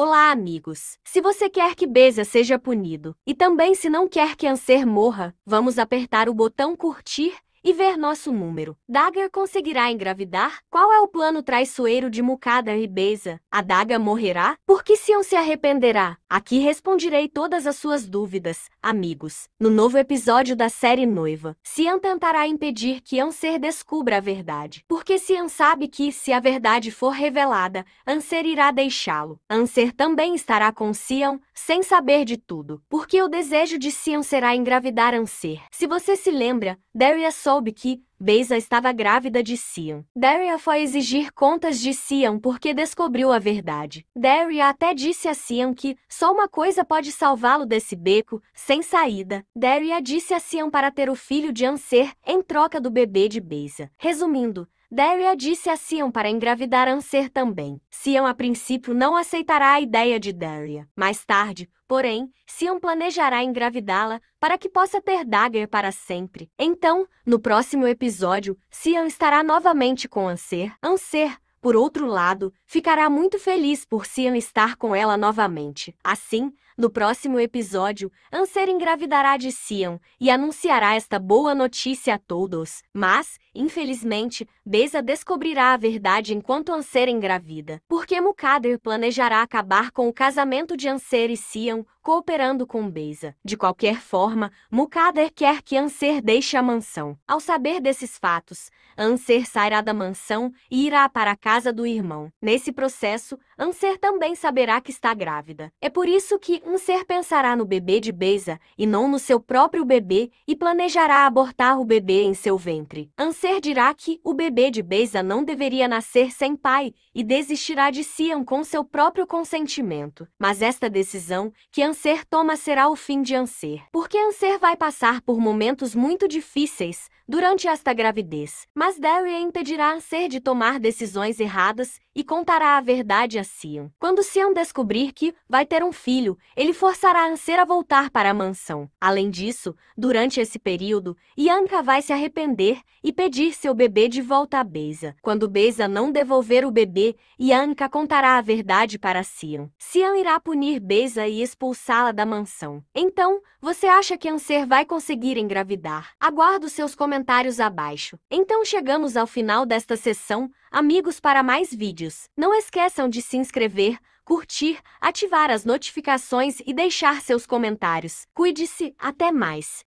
Olá, amigos! Se você quer que Beza seja punido, e também se não quer que Anser morra, vamos apertar o botão curtir e ver nosso número. Dagger conseguirá engravidar? Qual é o plano traiçoeiro de Mucada e Beza? A Daga morrerá? Por que Sion se arrependerá? Aqui responderei todas as suas dúvidas, amigos. No novo episódio da série Noiva, Sion tentará impedir que Anser descubra a verdade. Porque Sion sabe que, se a verdade for revelada, Anser irá deixá-lo. Anser também estará com Sion, sem saber de tudo. Porque o desejo de Sion será engravidar Anser. Se você se lembra, Daria só soube que, Beza estava grávida de Sion. Daria foi exigir contas de Sion porque descobriu a verdade. Daria até disse a Sion que só uma coisa pode salvá-lo desse beco, sem saída. Daria disse a Sion para ter o filho de Anser em troca do bebê de Beza. Resumindo, Daria disse a Sion para engravidar Anser também. Sion a princípio não aceitará a ideia de Daria. Mais tarde, porém, Sion planejará engravidá-la para que possa ter Dagger para sempre. Então, no próximo episódio, episódio, Cian estará novamente com Anser. Anser, por outro lado, ficará muito feliz por Cian estar com ela novamente. Assim, no próximo episódio, Anser engravidará de Sion e anunciará esta boa notícia a todos. Mas, infelizmente, Beza descobrirá a verdade enquanto Anser engravida, porque Mukader planejará acabar com o casamento de Anser e Sion, cooperando com Beza. De qualquer forma, Mukader quer que Anser deixe a mansão. Ao saber desses fatos, Anser sairá da mansão e irá para a casa do irmão. Nesse processo, Anser também saberá que está grávida. É por isso que um ser pensará no bebê de Beza, e não no seu próprio bebê, e planejará abortar o bebê em seu ventre. Anser dirá que o bebê de Beza não deveria nascer sem pai, e desistirá de Sian com seu próprio consentimento. Mas esta decisão que Anser toma será o fim de Anser. Porque Anser vai passar por momentos muito difíceis durante esta gravidez. Mas Daria impedirá Anser de tomar decisões erradas e contará a verdade a Sian. Quando Sian descobrir que vai ter um filho, ele forçará Anser a voltar para a mansão. Além disso, durante esse período, Yanka vai se arrepender e pedir seu bebê de volta a Beisa. Quando Beisa não devolver o bebê, Yanka contará a verdade para Cian. Cian irá punir Beisa e expulsá-la da mansão. Então, você acha que Anser vai conseguir engravidar? Aguardo seus comentários abaixo. Então chegamos ao final desta sessão, amigos para mais vídeos. Não esqueçam de se inscrever, curtir, ativar as notificações e deixar seus comentários. Cuide-se, até mais!